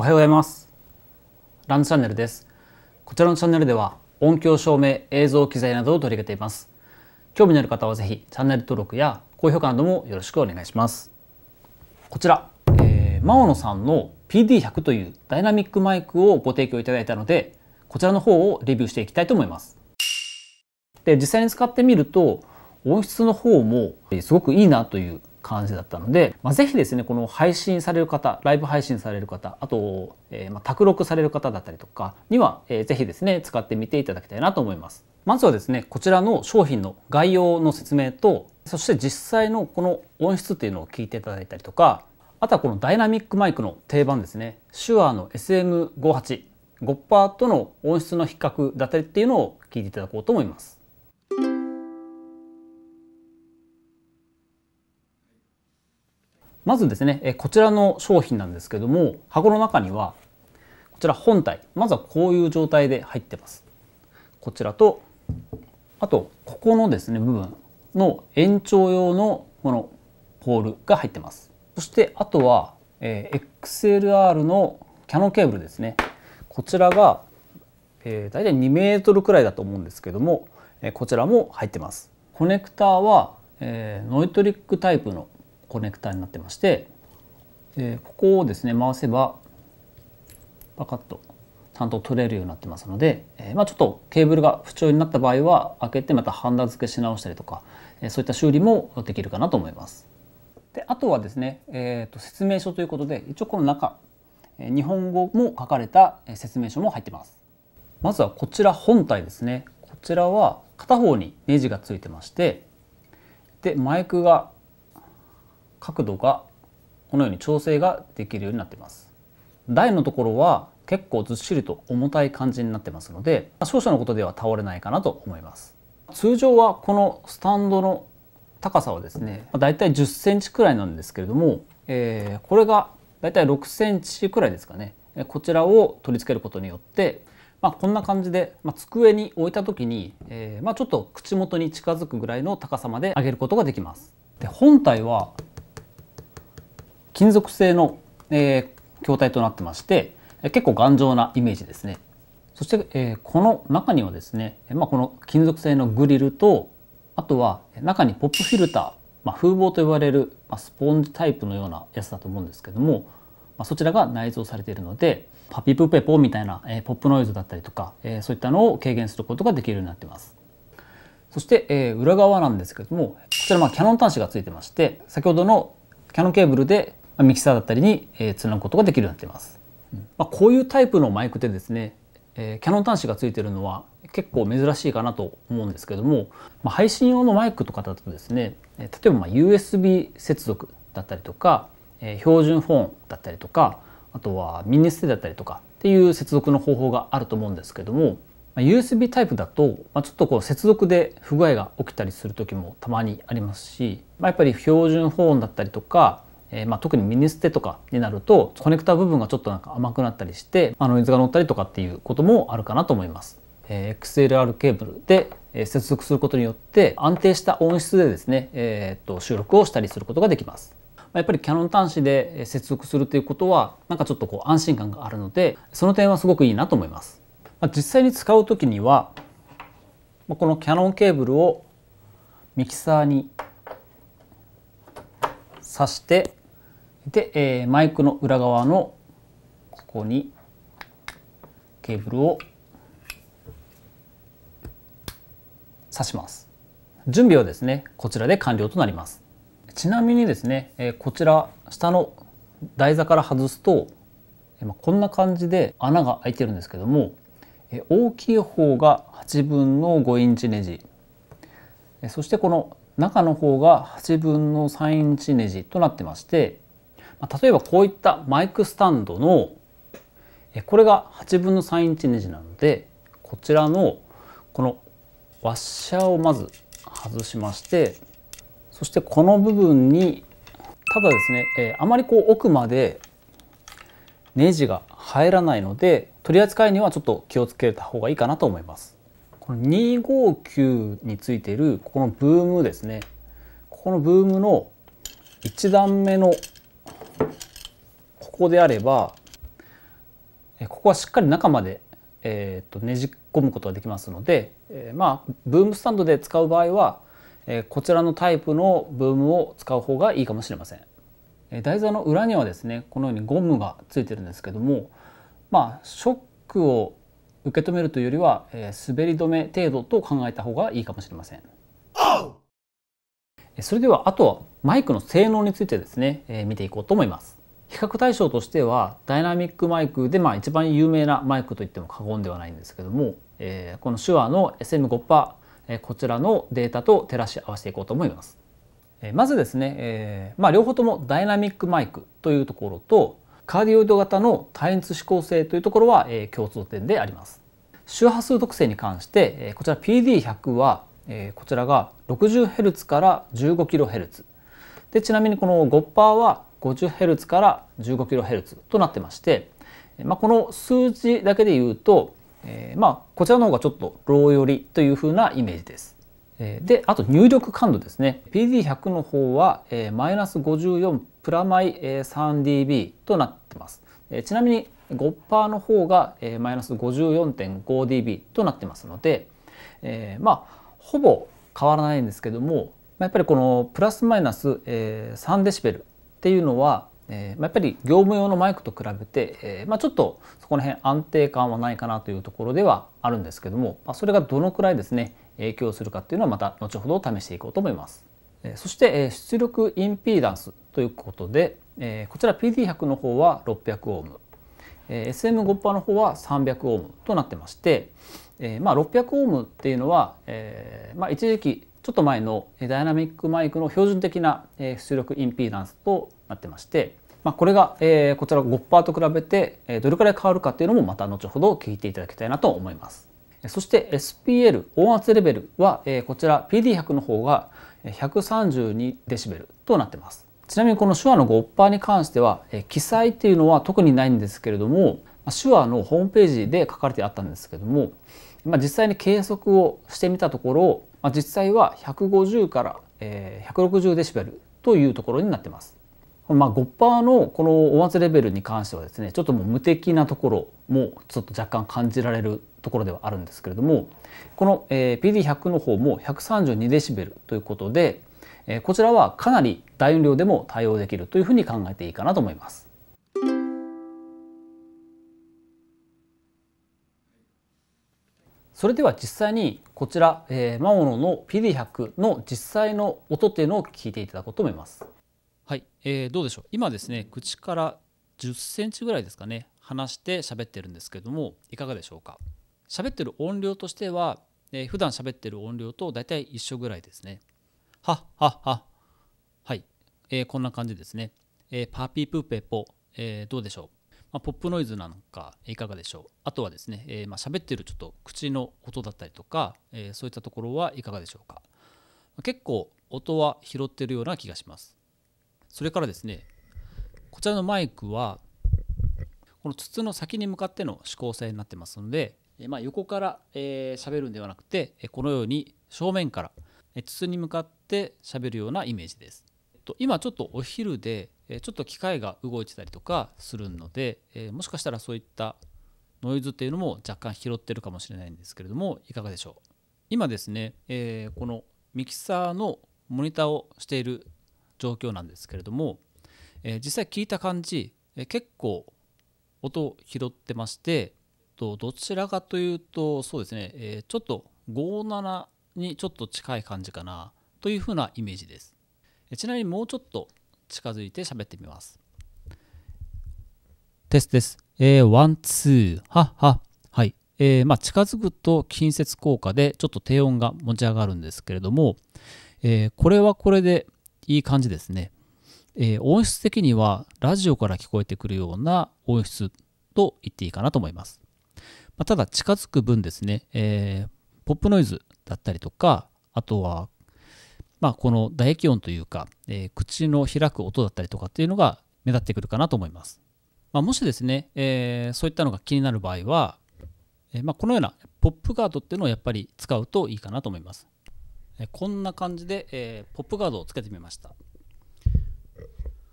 おはようございますランチャンネルですこちらのチャンネルでは音響照明映像機材などを取り上げています興味のある方はぜひチャンネル登録や高評価などもよろしくお願いしますこちら、えー、マオノさんの PD100 というダイナミックマイクをご提供いただいたのでこちらの方をレビューしていきたいと思いますで実際に使ってみると音質の方もすごくいいなという感じだったので、まあ、ぜひですねこの配信される方ライブ配信される方あと、えー、まあ、録される方だったりとかには、えー、ぜひですね使ってみていただきたいなと思います。まずはですねこちらの商品の概要の説明とそして実際のこの音質っていうのを聞いていただいたりとかあとはこのダイナミックマイクの定番ですね手話の SM58 ゴッパーとの音質の比較だったりっていうのを聞いていただこうと思います。まずですね、えこちらの商品なんですけども、箱の中には、こちら本体、まずはこういう状態で入ってます。こちらと、あと、ここのですね、部分の延長用のこのポールが入ってます。そして、あとは、え XLR のキャノンケーブルですね。こちらが、え大体2メートルくらいだと思うんですけども、えこちらも入ってます。コネクターは、えノイトリックタイプのコネクタになってまして、えー、ここをですね回せばパカッとちゃんと取れるようになってますので、えー、まあ、ちょっとケーブルが不調になった場合は開けてまたハンダ付けし直したりとか、えー、そういった修理もできるかなと思います。であとはですね、えー、と説明書ということで一応この中日本語も書かれた説明書も入ってます。まずはこちら本体ですねこちらは片方にネジがついてましてでマイクが角度がこのように調整ができるようになっています台のところは結構ずっしりと重たい感じになってますので少々のことでは倒れないかなと思います通常はこのスタンドの高さはですねだいたい1 0センチくらいなんですけれども、えー、これがだいたい6センチくらいですかねこちらを取り付けることによってまあ、こんな感じで、まあ、机に置いた時に、えー、まあ、ちょっと口元に近づくぐらいの高さまで上げることができます。で本体は金属製の、えー、筐体となってまして、結構頑丈なイメージですね。そして、えー、この中にはですね、まあ、この金属製のグリルと、あとは中にポップフィルター、まあ、風防と呼ばれる、まあ、スポンジタイプのようなやつだと思うんですけども、まあ、そちらが内蔵されているので、パピプペポみたいな、えー、ポップノイズだったりとか、えー、そういったのを軽減することができるようになっています。そして、えー、裏側なんですけども、こちらまあキャノン端子がついてまして、先ほどのキャノンケーブルでミキサーだったりに、えー、つなぐことができるようになっています、まあ、こういうタイプのマイクでですね、えキャノン端子がついてるのは結構珍しいかなと思うんですけども、まあ、配信用のマイクとかだとですね例えばま USB 接続だったりとか、え標準フォンだったりとかあとはミニステだったりとかっていう接続の方法があると思うんですけども、ま USB タイプだと、まちょっとこう接続で不具合が起きたりする時もたまにありますし、まあ、やっぱり標準保温だったりとか、えー、まあ、特にミニステとかになるとコネクタ部分がちょっとなんか甘くなったりしてあノイズが乗ったりとかっていうこともあるかなと思います。え XLR ケーブルで接続することによって安定した音質でですね、えー、と収録をしたりすることができます。やっぱりキャノン端子で接続するということはなんかちょっとこう安心感があるのでその点はすごくいいなと思います。ま実際に使う時にはこのキャノンケーブルをミキサーに挿してで、えー、マイクの裏側のここにケーブルを挿します。準備はですね、こちらで完了となります。ちなみにですね、えー、こちら下の台座から外すと、えこんな感じで穴が開いてるんですけども、えー、大きい方が8分の5インチネジ、えー、そしてこの中の方が8分の3インチネジとなってまして、例えばこういったマイクスタンドのこれが8分の3インチネジなのでこちらのこのワッシャーをまず外しましてそしてこの部分にただですね、えあまりこう奥までネジが入らないので取り扱いにはちょっと気をつけた方がいいかなと思います。この259についているここのブームですねここのブームの1段目のここであればここはしっかり中まで、えー、とねじ込むことができますので、えー、まあブームスタンドで使う場合は、えこちらのタイプのブームを使う方がいいかもしれません、え台座の裏にはですねこのようにゴムがついてるんですけどもまあショックを受け止めるというよりは、えー、滑り止め程度と考えた方がいいかもしれませんそれではあとはマイクの性能についてですね、えー、見ていこうと思います比較対象としてはダイナミックマイクで、まあ、一番有名なマイクといっても過言ではないんですけども、えー、この手話の SM5%、えこちらのデータと照らし合わせていこうと思います。えまずですね、えーまあ、両方ともダイナミックマイクというところとカーディオイド型の単一指向性というところは、えー、共通点であります。周波数特性に関して、えー、こちら PD100 は、えー、こちらが 60Hz から 15kHz でちなみにこの5は 50Hz から 15kHz となってまして、まあ、この数字だけで言うと、えー、まあこちらの方がちょっとロー寄りというふうなイメージです。であと入力感度ですね PD100 の方はマイナス54プラマイ 3dB となってますちなみに5%の方がマイナス 54.5dB となってますので、えー、まあほぼ変わらないんですけどもやっぱりこのプラスマイナス3デシベルっていうのは、えー、やっぱり業務用のマイクと比べて、えーまあ、ちょっとそこら辺安定感はないかなというところではあるんですけども、まあ、それがどのくらいですね影響するかっていうのはまた後ほど試していこうと思います。そして出力インピーダンスということでこちら PD100 の方は 600Ω SM5% の方は3 0 0ムとなってましてまあ6 0 0ムっていうのはまあ一時期ちょっと前のダイナミックマイクの標準的な出力インピーダンスとなってまして、まあ、これがこちら5パーと比べてどれくらい変わるかというのもまた後ほど聞いていただきたいなと思います。そして SPL 音圧レベルはこちら PD100 の方が 132dB となってます。ちなみにこの手話の5パーに関しては記載っていうのは特にないんですけれども手話のホームページで書かれてあったんですけども、まあ、実際に計測をしてみたところまあ、実際は150から160デシベルというところになってます。まあ、5%のこの音圧レベルに関してはですねちょっともう無敵なところもちょっと若干感じられるところではあるんですけれどもこの PD100 の方も132デシベルということでこちらはかなり大音量でも対応できるというふうに考えていいかなと思います。それでは実際にこちら、えー、マオノの PD100 の実際の音っていうのを聞いていただこうと思います。はい、えー、どうでしょう今ですね口から10センチぐらいですかね離して喋ってるんですけどもいかがでしょうか喋ってる音量としては、えー、普段喋ってる音量と大体一緒ぐらいですね。はっはっは。はい、えー、こんな感じですね。えー、パピプペポ、えー、どうでしょうまあ、ポップノイズなんかいかがでしょうあとはですね、えー、まあ喋ってるちょっと口の音だったりとか、えー、そういったところはいかがでしょうか、ま結構音は拾ってるような気がしますそれからですねこちらのマイクはこの筒の先に向かっての指向性になってますので、えー、まあ横からえー、喋るんではなくてこのように正面から筒に向かって喋るようなイメージですと今ちょっとお昼でちょっと機械が動いてたりとかするので、えもしかしたらそういったノイズっていうのも若干拾ってるかもしれないんですけれどもいかがでしょう今ですね、えこのミキサーのモニターをしている状況なんですけれども、え実際聞いた感じ、え結構音を拾ってましてとどちらかというとそうですね、えちょっと57にちょっと近い感じかなというふうなイメージです。ちなみにもうちょっと近づいて喋ってみます。テストです。えー、ワン、ツー、は、は。はい。えー、まあ、近づくと近接効果でちょっと低音が持ち上がるんですけれども、えー、これはこれでいい感じですね。えー、音質的にはラジオから聞こえてくるような音質と言っていいかなと思います。まあ、ただ近づく分ですね、えー、ポップノイズだったりとか、あとはまあ、この唾液音というか、えー、口の開く音だったりとかっていうのが目立ってくるかなと思います。まあ、もしですね、えー、そういったのが気になる場合は、えー、まあ、このようなポップガードっていうのをやっぱり使うといいかなと思います。えこんな感じで、えポップガードをつけてみました。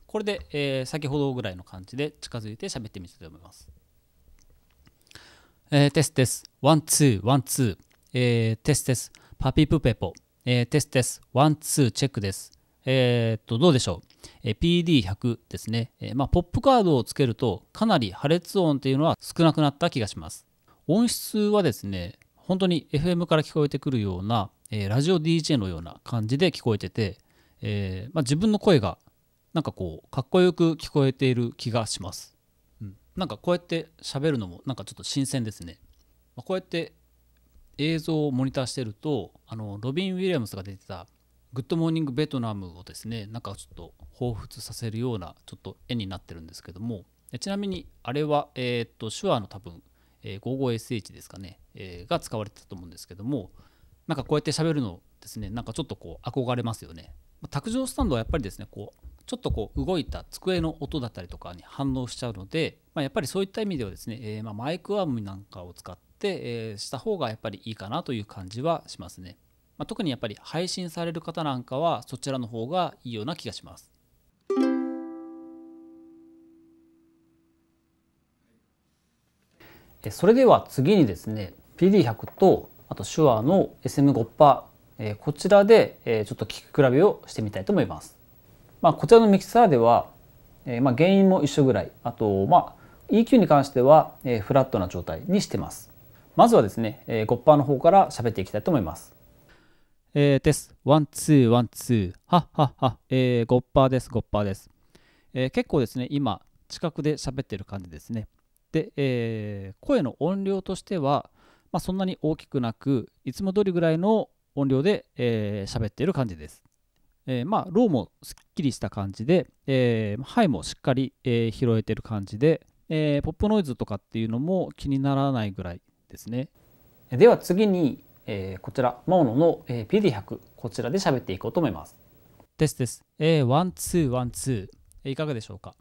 これで、え先ほどぐらいの感じで近づいて喋ってみたいと思います。えテステス、ワンツー、ワンツー、えー、テステス、パピプペポ。えー、テステス、ワン、ツー、チェックです。えー、っと、どうでしょう。えー、PD100 ですね。えまあ、ポップカードをつけると、かなり破裂音っていうのは少なくなった気がします。音質はですね、本当に FM から聞こえてくるような、えラジオ DJ のような感じで聞こえてて、えまあ、自分の声がなんかこうかっこよく聞こえている気がします、うん、なんかこうやって喋るのもなんかちょっと新鮮ですね、まあ、こうやって映像をモニターしてるとあのロビン・ウィリアムスが出てた「グッドモーニングベトナム」をですねなんかちょっと彷彿させるようなちょっと絵になってるんですけどもちなみにあれは、えーと、手話の多分、えー、55SH ですかね、えー、が使われてたと思うんですけどもなんかこうやって喋るのですねなんかちょっとこう憧れますよね卓上スタンドはやっぱりですねこうちょっとこう動いた机の音だったりとかに反応しちゃうので、まあ、やっぱりそういった意味ではですね、えー、まマイクアームなんかを使っ、えー、した方がやっぱりいいかなという感じはしますね。まあ、特にやっぱり配信される方なんかはそちらの方がいいような気がします。それでは次にですね PD100 とあと手話の SM5 パーこちらでちょっと聴き比べをしてみたいと思います。まあ、こちらのミキサーでは、まあ、原因も一緒ぐらいあと、まあ、EQ に関してはフラットな状態にしてます。まずはですね、えー、ゴッパーの方から喋っていきたいと思います。えー、です。ワン、ツー、ワン、ツー。はっはっは。えー、ゴッパーです、ゴッパーです。えー、結構ですね、今、近くで喋ってる感じですね。で、えー、声の音量としては、まあ、そんなに大きくなく、いつも通りぐらいの音量で、えー、喋ってる感じです。えー、まあ、ローもすっきりした感じで、えー、ハイもしっかり、えー、拾えてる感じで、えー、ポップノイズとかっていうのも気にならないぐらい、ですね。では次に、えー、こちら、マオノの、えー、PD100、こちらで喋っていこうと思います。ですです。えー、ワンツーワンツー。いかがでしょうか、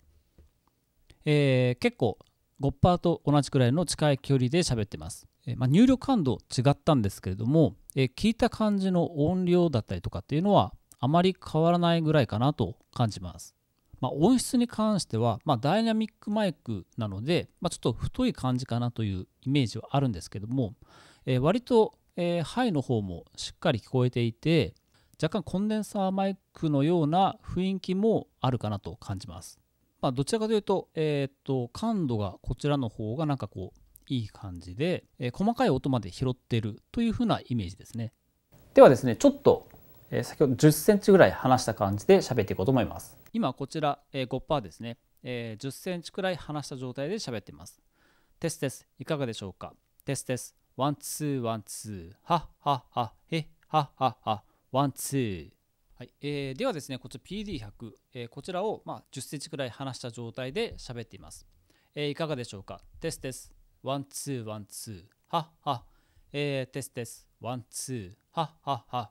えー、結構、ゴパーと同じくらいの近い距離で喋ってます。えーまあ、入力感度違ったんですけれども、えー、聞いた感じの音量だったりとかっていうのはあまり変わらないぐらいかなと感じます。まあ、音質に関しては、まあ、ダイナミックマイクなので、まあ、ちょっと太い感じかなというイメージはあるんですけども、えー、割と、えー、ハイの方もしっかり聞こえていて若干コンデンサーマイクのような雰囲気もあるかなと感じます、まあ、どちらかというと,、えー、っと感度がこちらの方がなんかこういい感じで、えー、細かい音まで拾ってるというふうなイメージですねではですねちょっと、えー、先ほど1 0ンチぐらい離した感じで喋っていこうと思います今こちら、えー、5%ですね、えー、10センチくらい離した状態で喋っていますテステスいかがでしょうかテステスワンツーワンツーはっはっはへはっはっはワンツーはいえー、ではですね、こちら PD100、えー、こちらを、まあ、10センチくらい離した状態で喋っています。えー、いかがでしょうかテステス、ワンツーワンツー、はっは。えー、テステス、ワンツー、はっはっは。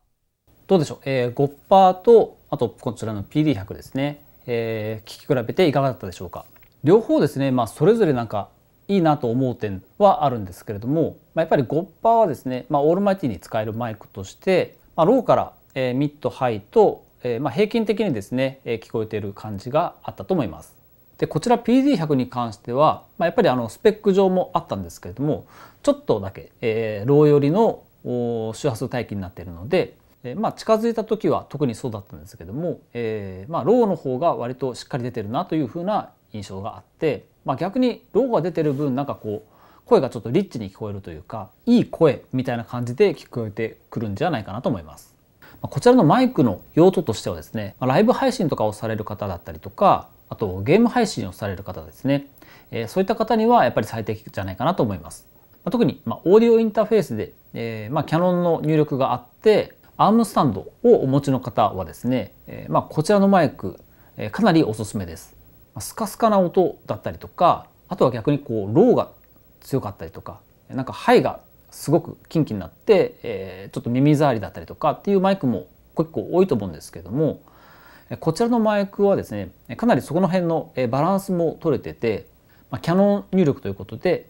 どうでしょう、えー、ゴパーとあとこちらの PD100 ですね、えー、聞き比べていかがだったでしょうか両方ですね、まあ、それぞれなんかいいなと思う点はあるんですけれども、まあ、やっぱり5%パーはですね、まあ、オールマイティに使えるマイクとして、まあ、ローから、えー、ミッドハイと、えー、まあ平均的にですね、えー、聞こえている感じがあったと思います。でこちら PD100 に関しては、まあ、やっぱりあのスペック上もあったんですけれどもちょっとだけ、えー、ロー寄りの周波数帯域になっているので、えまあ、近づいた時は特にそうだったんですけども、えー、まあ、ローの方が割としっかり出てるなというふうな印象があって、まあ、逆にローが出てる分なんかこう声がちょっとリッチに聞こえるというかいい声みたいな感じで聞こえてくるんじゃないかなと思います。まこちらのマイクの用途としてはですね、まライブ配信とかをされる方だったりとかあとゲーム配信をされる方ですね、えそういった方にはやっぱり最適じゃないかなと思います。ま特に、まオーディオインターフェースで、えまキャノンの入力があって、アームスタンドをお持ちの方はですね、えまあ、こちらのマイク、えかなりおすすめです。スカスカな音だったりとかあとは逆にこうローが強かったりとかなんかハイがすごくキンキになって、えちょっと耳障りだったりとかっていうマイクも結構多いと思うんですけどもこちらのマイクはですねかなりそこの辺のバランスも取れてて、まキャノン入力ということで、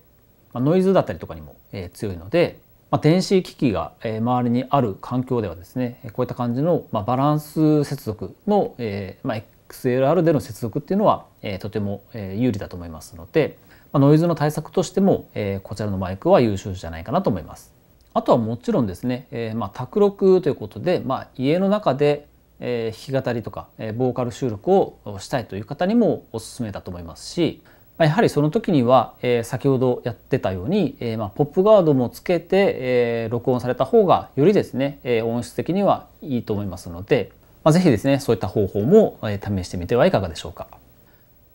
まノイズだったりとかにも強いのでまあ、電子機器が、え周りにある環境ではですねこういった感じの、まバランス接続の、えまあ、XLR での接続っていうのは、えとても、え有利だと思いますので、まあ、ノイズの対策としても、えこちらのマイクは優秀じゃないかなと思います。あとはもちろんですね、えーまあ、卓録ということで、まあ、家の中で、え弾き語りとか、えボーカル収録をしたいという方にもおすすめだと思いますしやはりその時には、え先ほどやってたように、えまポップガードもつけて、え録音された方がよりですね、え音質的にはいいと思いますので、まあ、ぜひですねそういった方法も、え試してみてはいかがでしょうか。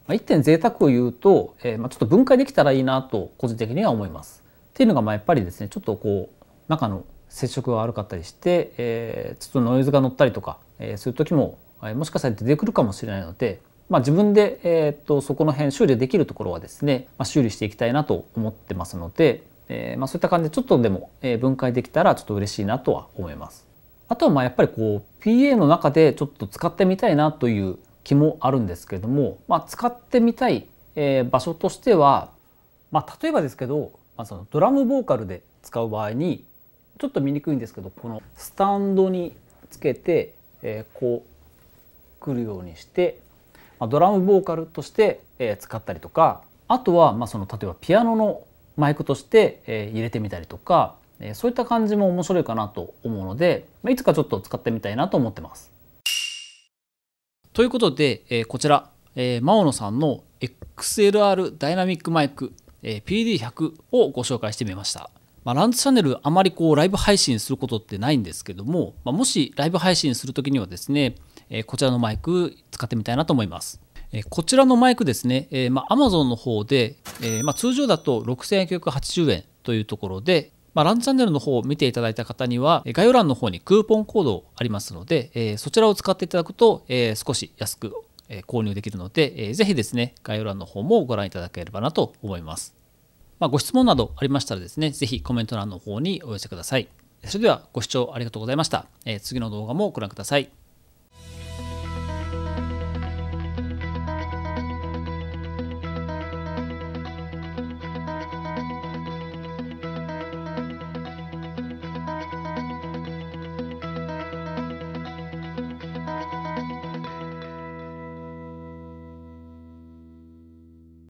ま一点贅沢を言うと、えまちょっと分解できたらいいなと個人的には思います。っていうのがまあやっぱりですねちょっとこう中の接触が悪かったりして、えちょっとノイズが乗ったりとか、えそういう時も、えもしかしたら出てくるかもしれないのでまあ、自分で、えー、とそこの辺修理できるところはですね、まあ、修理していきたいなと思ってますので、えー、まあ、そういった感じでちょっとでも分解できたらちょっと嬉しいなとは思います。あとはまあやっぱりこう PA の中でちょっと使ってみたいなという気もあるんですけれども、まあ、使ってみたい、え場所としては、まあ、例えばですけど、まあ、そのドラムボーカルで使う場合にちょっと見にくいんですけどこのスタンドにつけて、えこう来るようにしてドラムボーカルとして使ったりとかあとはまあその例えばピアノのマイクとして入れてみたりとかそういった感じも面白いかなと思うのでいつかちょっと使ってみたいなと思ってます。ということでこちらマオノさんの XLR ダイナミックマイク PD100 をご紹介してみました。まあ、ランツチャンネルあまりこうライブ配信することってないんですけども、まあ、もしライブ配信する時にはですねえこちらのマイク使ってみたいなと思います。こちらのマイクですね、えマまン Amazon の方で、えまあ、通常だと6980円というところで、まあ、ランチャンネルの方を見ていただいた方には、概要欄の方にクーポンコードありますので、えそちらを使っていただくと、え少し安く購入できるので、えぜひですね、概要欄の方もご覧いただければなと思います。まご質問などありましたらですね、ぜひコメント欄の方にお寄せください。それではご視聴ありがとうございました。え次の動画もご覧ください。